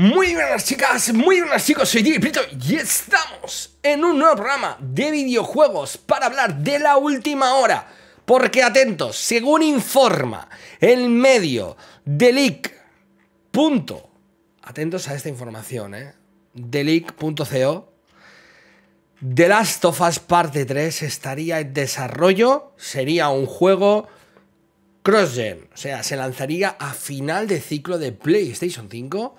Muy buenas chicas, muy buenas chicos, soy Tibi y estamos en un nuevo programa de videojuegos para hablar de la última hora. Porque atentos, según informa el medio Delic. Atentos a esta información, ¿eh? Delic.co. The Last of Us Parte 3 estaría en desarrollo, sería un juego cross-gen, o sea, se lanzaría a final de ciclo de PlayStation 5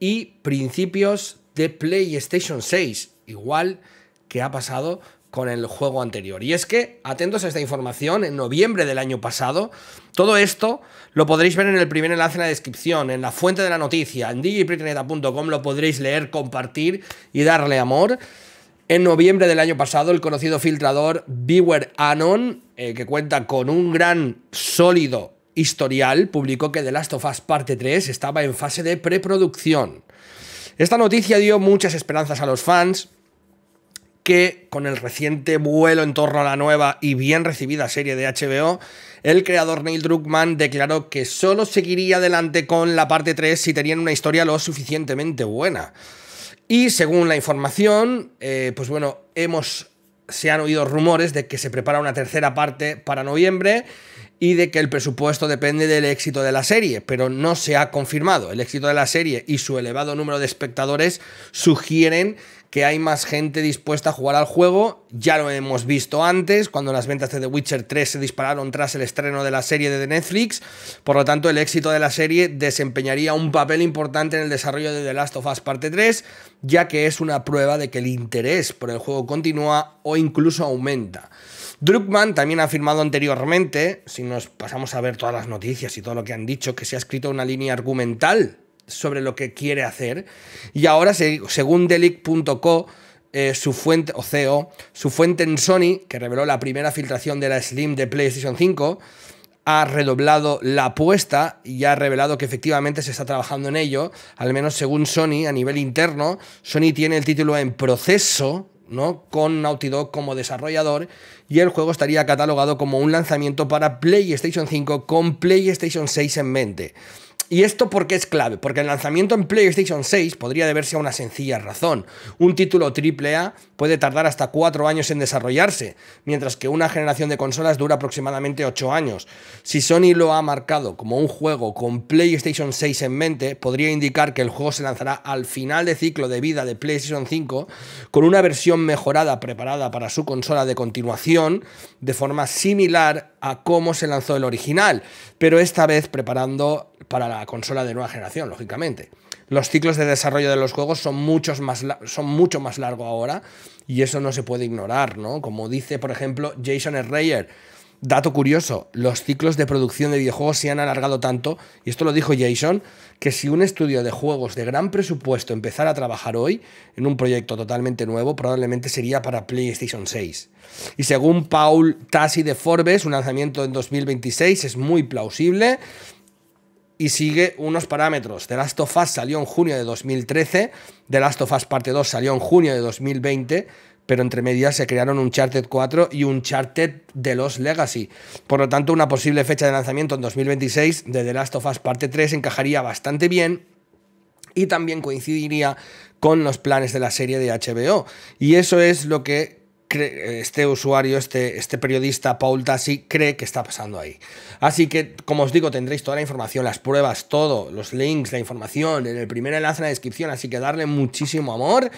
y principios de PlayStation 6, igual que ha pasado con el juego anterior. Y es que, atentos a esta información, en noviembre del año pasado, todo esto lo podréis ver en el primer enlace en la descripción, en la fuente de la noticia, en digiprineta.com lo podréis leer, compartir y darle amor. En noviembre del año pasado, el conocido filtrador Viewer Anon, eh, que cuenta con un gran, sólido Historial publicó que The Last of Us Parte 3 estaba en fase de preproducción. Esta noticia dio muchas esperanzas a los fans que, con el reciente vuelo en torno a la nueva y bien recibida serie de HBO, el creador Neil Druckmann declaró que solo seguiría adelante con la parte 3 si tenían una historia lo suficientemente buena. Y según la información, eh, pues bueno, hemos, se han oído rumores de que se prepara una tercera parte para noviembre y de que el presupuesto depende del éxito de la serie, pero no se ha confirmado. El éxito de la serie y su elevado número de espectadores sugieren que hay más gente dispuesta a jugar al juego. Ya lo hemos visto antes, cuando las ventas de The Witcher 3 se dispararon tras el estreno de la serie de Netflix. Por lo tanto, el éxito de la serie desempeñaría un papel importante en el desarrollo de The Last of Us Parte 3, ya que es una prueba de que el interés por el juego continúa o incluso aumenta. Druckmann también ha afirmado anteriormente, si nos pasamos a ver todas las noticias y todo lo que han dicho, que se ha escrito una línea argumental sobre lo que quiere hacer. Y ahora, según Delic.co, eh, su fuente, o CEO, su fuente en Sony, que reveló la primera filtración de la Slim de PlayStation 5, ha redoblado la apuesta y ha revelado que efectivamente se está trabajando en ello, al menos según Sony, a nivel interno. Sony tiene el título en proceso, ¿no? Con Naughty Dog como desarrollador y el juego estaría catalogado como un lanzamiento para PlayStation 5 con PlayStation 6 en mente. ¿Y esto porque es clave? Porque el lanzamiento en PlayStation 6 podría deberse a una sencilla razón. Un título AAA puede tardar hasta 4 años en desarrollarse, mientras que una generación de consolas dura aproximadamente 8 años. Si Sony lo ha marcado como un juego con PlayStation 6 en mente, podría indicar que el juego se lanzará al final de ciclo de vida de PlayStation 5 con una versión mejorada preparada para su consola de continuación de forma similar a cómo se lanzó el original, pero esta vez preparando para la consola de nueva generación, lógicamente. Los ciclos de desarrollo de los juegos son, más son mucho más largos ahora y eso no se puede ignorar, ¿no? Como dice, por ejemplo, Jason Schreier, dato curioso, los ciclos de producción de videojuegos se han alargado tanto, y esto lo dijo Jason, que si un estudio de juegos de gran presupuesto empezara a trabajar hoy en un proyecto totalmente nuevo, probablemente sería para PlayStation 6. Y según Paul Tassi de Forbes, un lanzamiento en 2026 es muy plausible y sigue unos parámetros. The Last of Us salió en junio de 2013, The Last of Us Parte 2 salió en junio de 2020, pero entre medias se crearon un Charted 4 y un Charted de los Legacy. Por lo tanto, una posible fecha de lanzamiento en 2026 de The Last of Us Parte 3 encajaría bastante bien y también coincidiría con los planes de la serie de HBO. Y eso es lo que este usuario, este, este periodista, Paul Tassi, cree que está pasando ahí. Así que, como os digo, tendréis toda la información, las pruebas, todo, los links, la información en el primer enlace en la descripción, así que darle muchísimo amor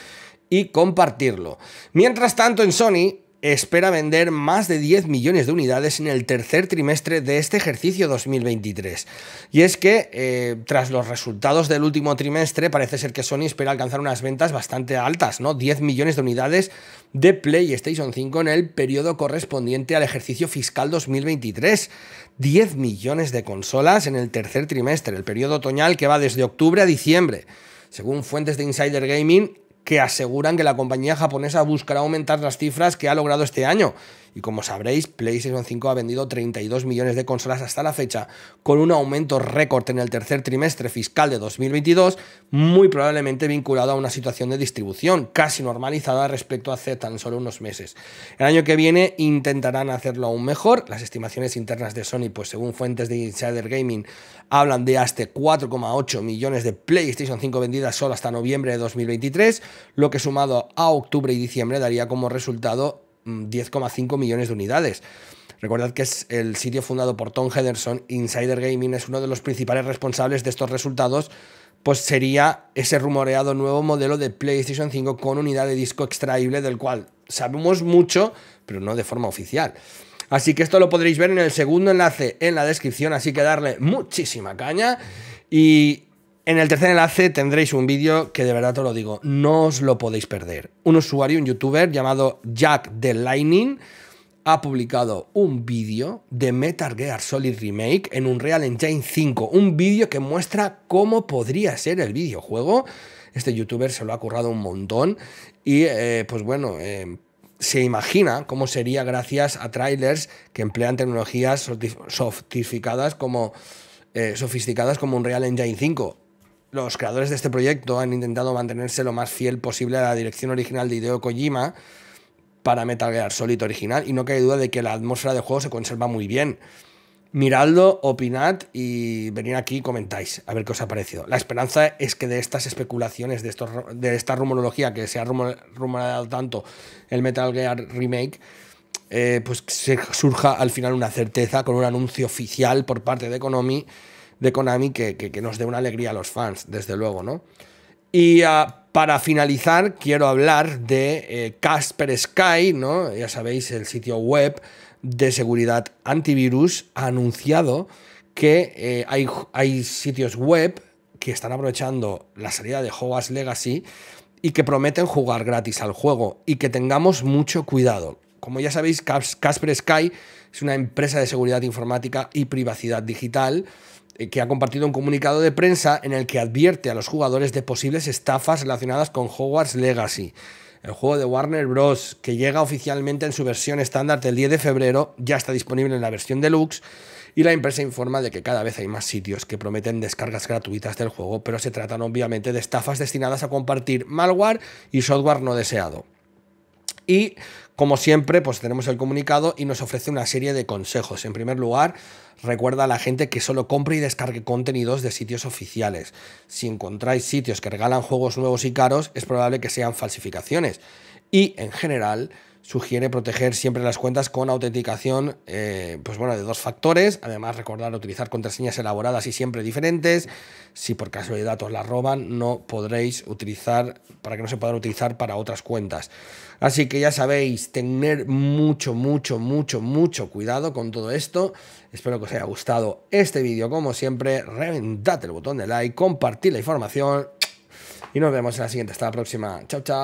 y compartirlo. Mientras tanto, en Sony espera vender más de 10 millones de unidades en el tercer trimestre de este ejercicio 2023. Y es que, eh, tras los resultados del último trimestre, parece ser que Sony espera alcanzar unas ventas bastante altas, ¿no? 10 millones de unidades de PlayStation 5 en el periodo correspondiente al ejercicio fiscal 2023. 10 millones de consolas en el tercer trimestre, el periodo otoñal que va desde octubre a diciembre. Según fuentes de Insider Gaming, que aseguran que la compañía japonesa buscará aumentar las cifras que ha logrado este año y como sabréis, PlayStation 5 ha vendido 32 millones de consolas hasta la fecha, con un aumento récord en el tercer trimestre fiscal de 2022, muy probablemente vinculado a una situación de distribución casi normalizada respecto a hace tan solo unos meses. El año que viene intentarán hacerlo aún mejor. Las estimaciones internas de Sony, pues según fuentes de Insider Gaming, hablan de hasta 4,8 millones de PlayStation 5 vendidas solo hasta noviembre de 2023, lo que sumado a octubre y diciembre daría como resultado 10,5 mm, millones de unidades. Recordad que es el sitio fundado por Tom Henderson, Insider Gaming es uno de los principales responsables de estos resultados, pues sería ese rumoreado nuevo modelo de PlayStation 5 con unidad de disco extraíble del cual sabemos mucho, pero no de forma oficial. Así que esto lo podréis ver en el segundo enlace en la descripción, así que darle muchísima caña y en el tercer enlace tendréis un vídeo que de verdad os lo digo, no os lo podéis perder. Un usuario, un youtuber llamado Jack the Lightning ha publicado un vídeo de Metal Gear Solid Remake en Unreal Engine 5, un vídeo que muestra cómo podría ser el videojuego. Este youtuber se lo ha currado un montón y eh, pues bueno, eh, se imagina cómo sería gracias a trailers que emplean tecnologías sofisticadas como, eh, sofisticadas como Unreal Engine 5 los creadores de este proyecto han intentado mantenerse lo más fiel posible a la dirección original de Hideo Kojima para Metal Gear Solid original y no cabe duda de que la atmósfera del juego se conserva muy bien. Miradlo, opinad y venid aquí y comentáis a ver qué os ha parecido. La esperanza es que de estas especulaciones, de, estos, de esta rumorología que se ha rumorado tanto el Metal Gear Remake, eh, pues surja al final una certeza con un anuncio oficial por parte de Konami de Konami que, que, nos dé una alegría a los fans, desde luego, ¿no? Y ah, para finalizar, quiero hablar de eh, Casper Sky, ¿no? Ya sabéis, el sitio web de seguridad antivirus ha anunciado que eh, hay, hay sitios web que están aprovechando la salida de Hogwarts Legacy y que prometen jugar gratis al juego y que tengamos mucho cuidado. Como ya sabéis, Casper Sky es una empresa de seguridad informática y privacidad digital eh, que ha compartido un comunicado de prensa en el que advierte a los jugadores de posibles estafas relacionadas con Hogwarts Legacy. El juego de Warner Bros., que llega oficialmente en su versión estándar el 10 de febrero, ya está disponible en la versión deluxe, y la empresa informa de que cada vez hay más sitios que prometen descargas gratuitas del juego, pero se tratan obviamente de estafas destinadas a compartir malware y software no deseado. Y como siempre, pues tenemos el comunicado y nos ofrece una serie de consejos. En primer lugar, recuerda a la gente que solo compre y descargue contenidos de sitios oficiales. Si encontráis sitios que regalan juegos nuevos y caros, es probable que sean falsificaciones. Y, en general, sugiere proteger siempre las cuentas con autenticación eh, pues bueno, de dos factores. Además, recordar utilizar contraseñas elaboradas y siempre diferentes. Si por caso de datos las roban, no podréis utilizar, para que no se puedan utilizar para otras cuentas. Así que ya sabéis, tener mucho, mucho, mucho, mucho cuidado con todo esto. Espero que os haya gustado este vídeo. Como siempre, reventad el botón de like, compartid la información y nos vemos en la siguiente. Hasta la próxima. Chao, chao.